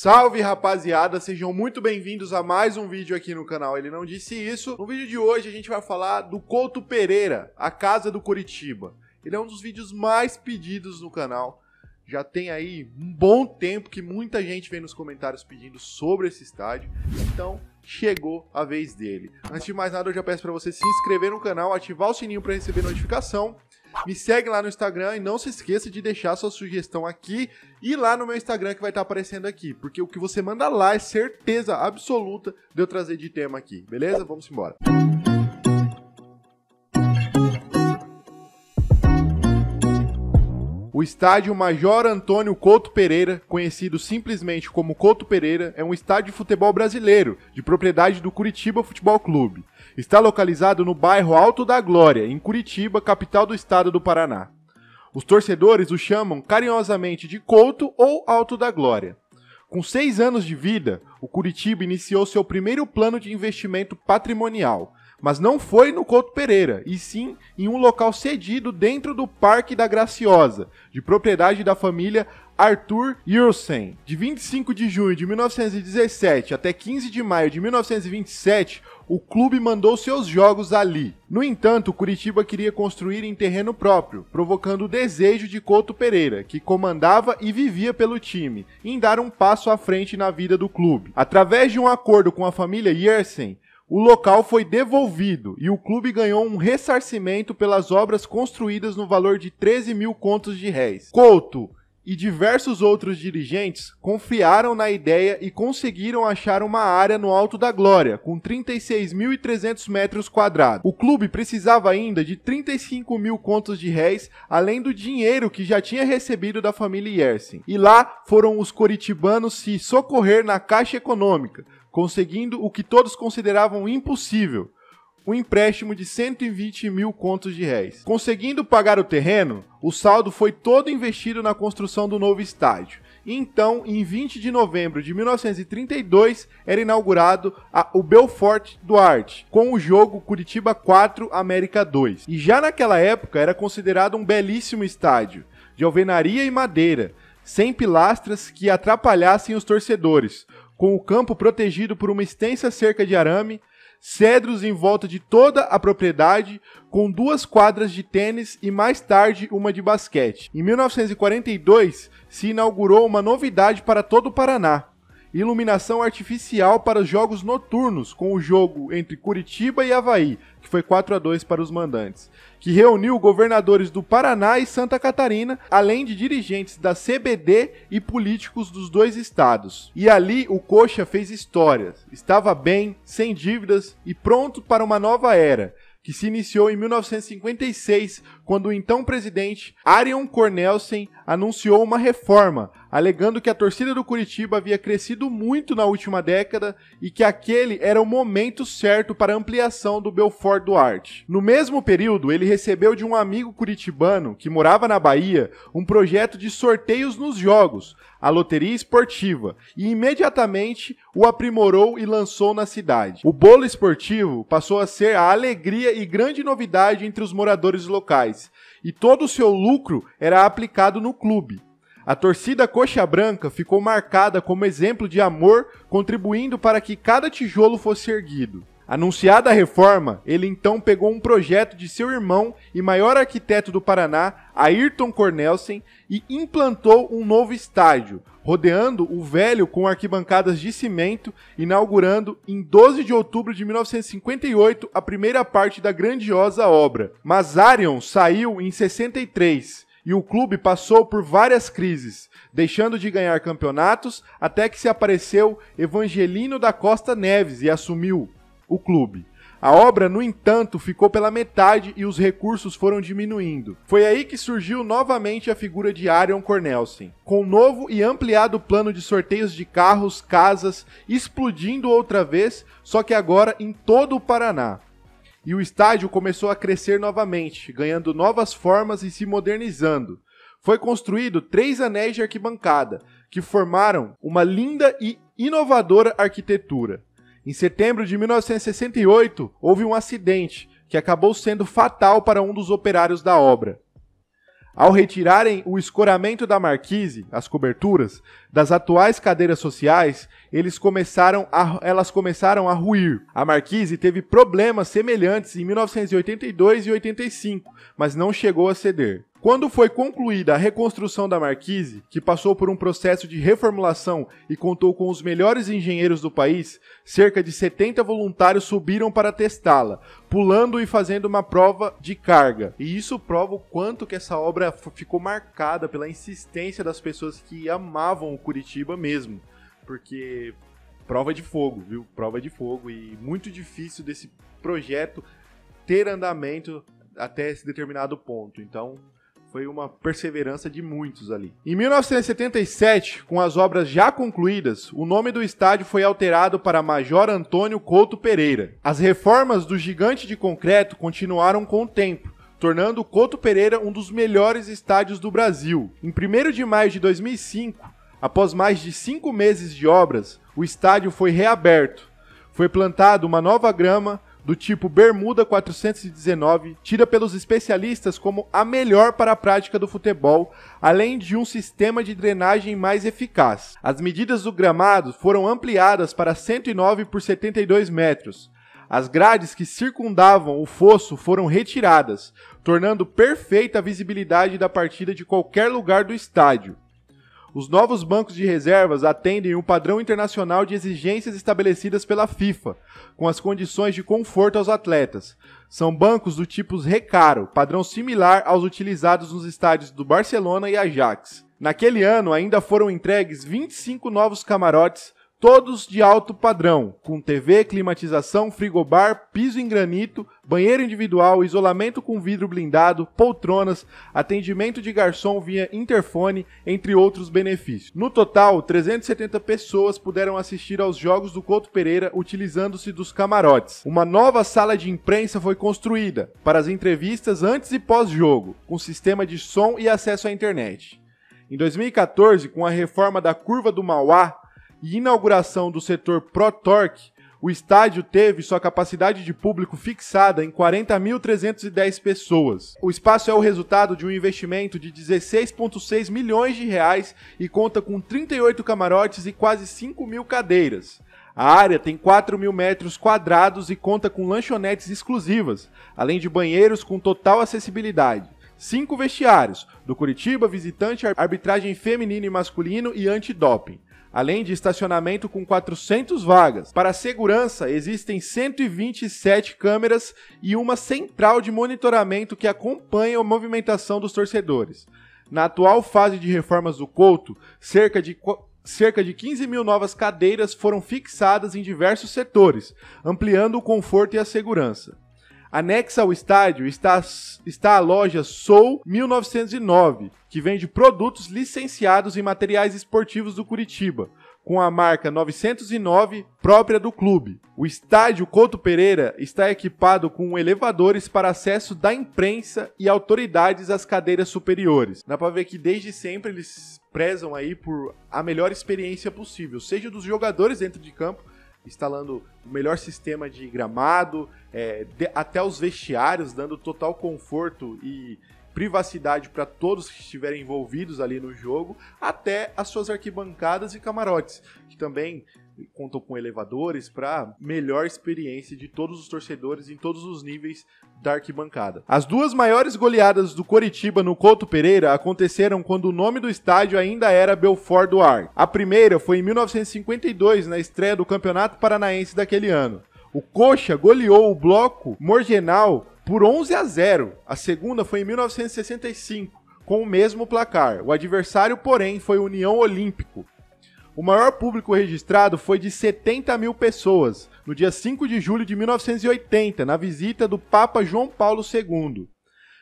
Salve rapaziada, sejam muito bem-vindos a mais um vídeo aqui no canal Ele Não Disse Isso. No vídeo de hoje a gente vai falar do Couto Pereira, a Casa do Curitiba. Ele é um dos vídeos mais pedidos no canal. Já tem aí um bom tempo que muita gente vem nos comentários pedindo sobre esse estádio. Então, chegou a vez dele. Antes de mais nada, eu já peço para você se inscrever no canal, ativar o sininho para receber notificação me segue lá no Instagram e não se esqueça de deixar sua sugestão aqui e lá no meu Instagram que vai estar tá aparecendo aqui, porque o que você manda lá é certeza absoluta de eu trazer de tema aqui, beleza? Vamos embora. O estádio Major Antônio Couto Pereira, conhecido simplesmente como Couto Pereira, é um estádio de futebol brasileiro, de propriedade do Curitiba Futebol Clube. Está localizado no bairro Alto da Glória, em Curitiba, capital do estado do Paraná. Os torcedores o chamam carinhosamente de Couto ou Alto da Glória. Com seis anos de vida, o Curitiba iniciou seu primeiro plano de investimento patrimonial, mas não foi no Couto Pereira, e sim em um local cedido dentro do Parque da Graciosa, de propriedade da família Arthur Yersen. De 25 de junho de 1917 até 15 de maio de 1927, o clube mandou seus jogos ali. No entanto, Curitiba queria construir em terreno próprio, provocando o desejo de Couto Pereira, que comandava e vivia pelo time, em dar um passo à frente na vida do clube. Através de um acordo com a família Yersen, o local foi devolvido e o clube ganhou um ressarcimento pelas obras construídas no valor de 13 mil contos de réis. Couto e diversos outros dirigentes confiaram na ideia e conseguiram achar uma área no Alto da Glória, com 36.300 metros quadrados. O clube precisava ainda de 35 mil contos de réis, além do dinheiro que já tinha recebido da família Yersin. E lá foram os coritibanos se socorrer na Caixa Econômica, conseguindo o que todos consideravam impossível: um empréstimo de 120 mil contos de réis. Conseguindo pagar o terreno, o saldo foi todo investido na construção do novo estádio. Então, em 20 de novembro de 1932, era inaugurado a, o Belfort Duarte, com o jogo Curitiba 4 América 2. E já naquela época era considerado um belíssimo estádio, de alvenaria e madeira, sem pilastras que atrapalhassem os torcedores, com o campo protegido por uma extensa cerca de arame, cedros em volta de toda a propriedade, com duas quadras de tênis e mais tarde uma de basquete. Em 1942, se inaugurou uma novidade para todo o Paraná: iluminação artificial para os jogos noturnos, com o jogo entre Curitiba e Havaí, que foi 4 a 2 para os mandantes, que reuniu governadores do Paraná e Santa Catarina, além de dirigentes da CBD e políticos dos dois estados. E ali o Coxa fez histórias, estava bem, sem dívidas e pronto para uma nova era que se iniciou em 1956, quando o então presidente Arion Cornelsen anunciou uma reforma, alegando que a torcida do Curitiba havia crescido muito na última década e que aquele era o momento certo para a ampliação do Belfort Duarte. No mesmo período, ele recebeu de um amigo curitibano que morava na Bahia um projeto de sorteios nos jogos, a loteria esportiva, e imediatamente o aprimorou e lançou na cidade. O bolo esportivo passou a ser a alegria e grande novidade entre os moradores locais, e todo o seu lucro era aplicado no clube a torcida coxa branca ficou marcada como exemplo de amor, contribuindo para que cada tijolo fosse erguido. Anunciada a reforma, ele então pegou um projeto de seu irmão e maior arquiteto do Paraná, Ayrton Cornelsen, e implantou um novo estádio, rodeando o velho com arquibancadas de cimento, inaugurando em 12 de outubro de 1958 a primeira parte da grandiosa obra. Mas Arion saiu em 63 e o clube passou por várias crises, deixando de ganhar campeonatos até que se apareceu Evangelino da Costa Neves e assumiu o clube. A obra, no entanto, ficou pela metade e os recursos foram diminuindo. Foi aí que surgiu novamente a figura de Arion Cornelsen, com um novo e ampliado plano de sorteios de carros, casas, explodindo outra vez, só que agora em todo o Paraná e o estádio começou a crescer novamente, ganhando novas formas e se modernizando. Foi construído três anéis de arquibancada, que formaram uma linda e inovadora arquitetura. Em setembro de 1968, houve um acidente que acabou sendo fatal para um dos operários da obra. Ao retirarem o escoramento da marquise, as coberturas, das atuais cadeiras sociais, eles começaram a, elas começaram a ruir. A marquise teve problemas semelhantes em 1982 e 85, mas não chegou a ceder. Quando foi concluída a reconstrução da Marquise, que passou por um processo de reformulação e contou com os melhores engenheiros do país, cerca de 70 voluntários subiram para testá-la, pulando e fazendo uma prova de carga. E isso prova o quanto que essa obra ficou marcada pela insistência das pessoas que amavam o Curitiba mesmo, porque prova de fogo, viu? Prova de fogo e muito difícil desse projeto ter andamento até esse determinado ponto. Então, foi uma perseverança de muitos ali. Em 1977, com as obras já concluídas, o nome do estádio foi alterado para Major Antônio Couto Pereira. As reformas do gigante de concreto continuaram com o tempo, tornando o Couto Pereira um dos melhores estádios do Brasil. Em 1 de maio de 2005, após mais de cinco meses de obras, o estádio foi reaberto. Foi plantada uma nova grama, do tipo Bermuda 419, tida pelos especialistas como a melhor para a prática do futebol, além de um sistema de drenagem mais eficaz. As medidas do gramado foram ampliadas para 109 por 72 metros. As grades que circundavam o fosso foram retiradas, tornando perfeita a visibilidade da partida de qualquer lugar do estádio. Os novos bancos de reservas atendem um padrão internacional de exigências estabelecidas pela FIFA, com as condições de conforto aos atletas. São bancos do tipo Recaro, padrão similar aos utilizados nos estádios do Barcelona e Ajax. Naquele ano ainda foram entregues 25 novos camarotes todos de alto padrão, com TV, climatização, frigobar, piso em granito, banheiro individual, isolamento com vidro blindado, poltronas, atendimento de garçom via interfone, entre outros benefícios. No total, 370 pessoas puderam assistir aos jogos do Couto Pereira utilizando-se dos camarotes. Uma nova sala de imprensa foi construída para as entrevistas antes e pós-jogo, com sistema de som e acesso à internet. Em 2014, com a reforma da curva do Mauá, e inauguração do setor ProTorque, o estádio teve sua capacidade de público fixada em 40.310 pessoas. O espaço é o resultado de um investimento de 16,6 milhões de reais e conta com 38 camarotes e quase 5 mil cadeiras. A área tem 4 mil metros quadrados e conta com lanchonetes exclusivas, além de banheiros com total acessibilidade. Cinco vestiários, do Curitiba, visitante, arbitragem feminino e masculino e antidoping além de estacionamento com 400 vagas. Para segurança, existem 127 câmeras e uma central de monitoramento que acompanha a movimentação dos torcedores. Na atual fase de reformas do Couto, cerca de cerca de 15 mil novas cadeiras foram fixadas em diversos setores, ampliando o conforto e a segurança. Anexa ao estádio está, está a loja Sou 1909, que vende produtos licenciados em materiais esportivos do Curitiba, com a marca 909 própria do clube. O estádio Couto Pereira está equipado com elevadores para acesso da imprensa e autoridades às cadeiras superiores. Dá para ver que desde sempre eles prezam aí por a melhor experiência possível, seja dos jogadores dentro de campo, instalando o melhor sistema de gramado, é, de, até os vestiários, dando total conforto e privacidade para todos que estiverem envolvidos ali no jogo, até as suas arquibancadas e camarotes, que também contam com elevadores para melhor experiência de todos os torcedores em todos os níveis da arquibancada. As duas maiores goleadas do Coritiba no Couto Pereira aconteceram quando o nome do estádio ainda era Belfort do Ar. A primeira foi em 1952, na estreia do Campeonato Paranaense daquele ano. O Coxa goleou o bloco Morgenal por 11 a 0. A segunda foi em 1965, com o mesmo placar. O adversário, porém, foi o União Olímpico. O maior público registrado foi de 70 mil pessoas, no dia 5 de julho de 1980, na visita do Papa João Paulo II.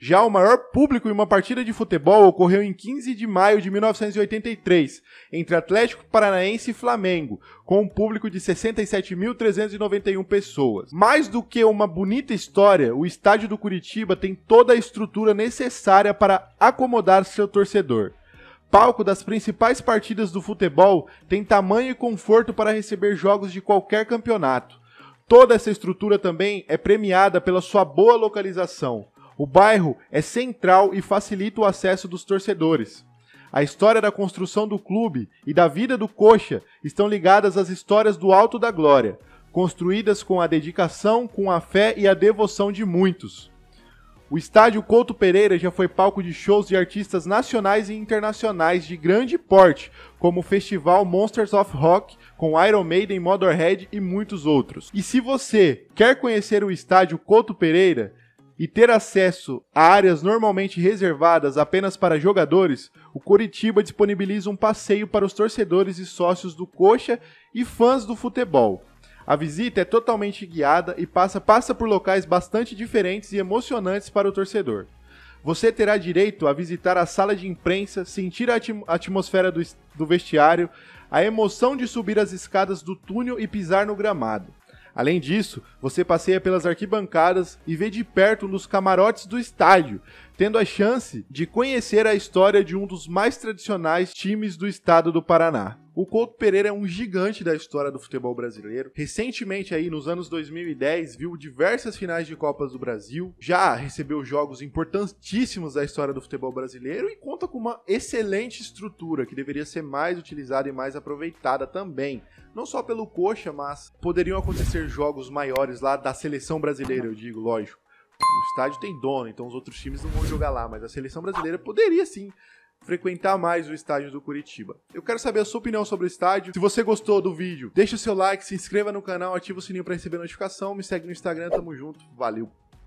Já o maior público em uma partida de futebol ocorreu em 15 de maio de 1983, entre Atlético Paranaense e Flamengo, com um público de 67.391 pessoas. Mais do que uma bonita história, o estádio do Curitiba tem toda a estrutura necessária para acomodar seu torcedor palco das principais partidas do futebol, tem tamanho e conforto para receber jogos de qualquer campeonato. Toda essa estrutura também é premiada pela sua boa localização. O bairro é central e facilita o acesso dos torcedores. A história da construção do clube e da vida do Coxa estão ligadas às histórias do Alto da Glória, construídas com a dedicação, com a fé e a devoção de muitos. O estádio Couto Pereira já foi palco de shows de artistas nacionais e internacionais de grande porte, como o festival Monsters of Rock, com Iron Maiden, Motorhead e muitos outros. E se você quer conhecer o estádio Couto Pereira, e ter acesso a áreas normalmente reservadas apenas para jogadores, o Coritiba disponibiliza um passeio para os torcedores e sócios do Coxa e fãs do futebol. A visita é totalmente guiada e passa, passa por locais bastante diferentes e emocionantes para o torcedor. Você terá direito a visitar a sala de imprensa, sentir a atmosfera do, do vestiário, a emoção de subir as escadas do túnel e pisar no gramado. Além disso, você passeia pelas arquibancadas e vê de perto nos camarotes do estádio, tendo a chance de conhecer a história de um dos mais tradicionais times do estado do Paraná. O Couto Pereira é um gigante da história do futebol brasileiro. Recentemente aí nos anos 2010 viu diversas finais de Copas do Brasil, já recebeu jogos importantíssimos da história do futebol brasileiro e conta com uma excelente estrutura que deveria ser mais utilizada e mais aproveitada também, não só pelo Coxa, mas poderiam acontecer jogos maiores lá da seleção brasileira, eu digo, lógico. O estádio tem dono, então os outros times não vão jogar lá, mas a seleção brasileira poderia sim frequentar mais o estádio do Curitiba. Eu quero saber a sua opinião sobre o estádio. Se você gostou do vídeo, deixa o seu like, se inscreva no canal, ativa o sininho para receber notificação, me segue no Instagram, tamo junto, valeu.